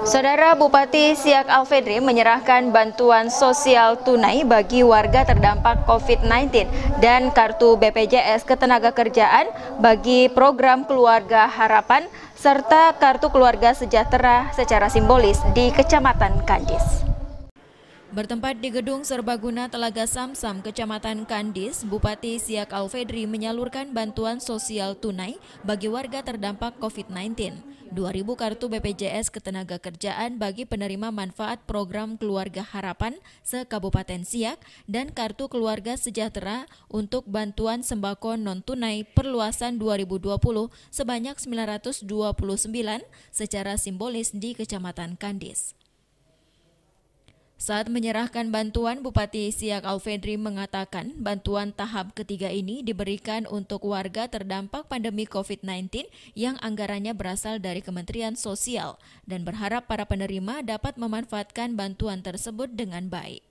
Saudara Bupati Siak Alfedri menyerahkan bantuan sosial tunai bagi warga terdampak COVID-19 dan kartu BPJS Ketenagakerjaan bagi program Keluarga Harapan serta kartu Keluarga Sejahtera secara simbolis di Kecamatan Kandis. Bertempat di gedung serbaguna Telaga Samsam, Kecamatan Kandis, Bupati Siak Alfedri menyalurkan bantuan sosial tunai bagi warga terdampak COVID-19. 2.000 kartu BPJS ketenaga kerjaan bagi penerima manfaat program Keluarga Harapan se-Kabupaten Siak dan Kartu Keluarga Sejahtera untuk bantuan sembako non-tunai perluasan 2020 sebanyak 929 secara simbolis di Kecamatan Kandis. Saat menyerahkan bantuan, Bupati Siak Alfedri mengatakan bantuan tahap ketiga ini diberikan untuk warga terdampak pandemi COVID-19 yang anggarannya berasal dari Kementerian Sosial dan berharap para penerima dapat memanfaatkan bantuan tersebut dengan baik.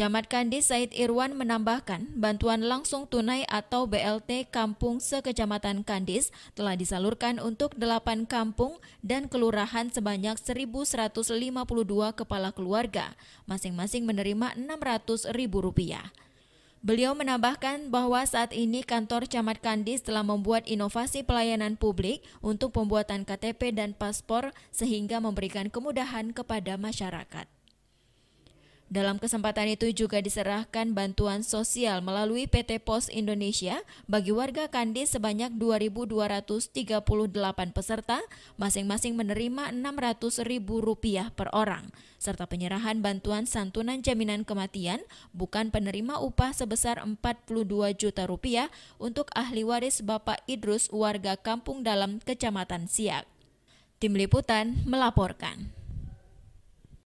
Camat Kandis Said Irwan menambahkan, bantuan langsung tunai atau BLT Kampung Sekecamatan Kandis telah disalurkan untuk 8 kampung dan kelurahan sebanyak 1.152 kepala keluarga, masing-masing menerima Rp600.000. Beliau menambahkan bahwa saat ini kantor Camat Kandis telah membuat inovasi pelayanan publik untuk pembuatan KTP dan paspor sehingga memberikan kemudahan kepada masyarakat. Dalam kesempatan itu juga diserahkan bantuan sosial melalui PT Pos Indonesia bagi warga Kandi sebanyak 2.238 peserta, masing-masing menerima Rp600.000 per orang, serta penyerahan bantuan santunan jaminan kematian bukan penerima upah sebesar 42 juta rupiah untuk ahli waris Bapak Idrus warga Kampung Dalam Kecamatan Siak. Tim Liputan melaporkan.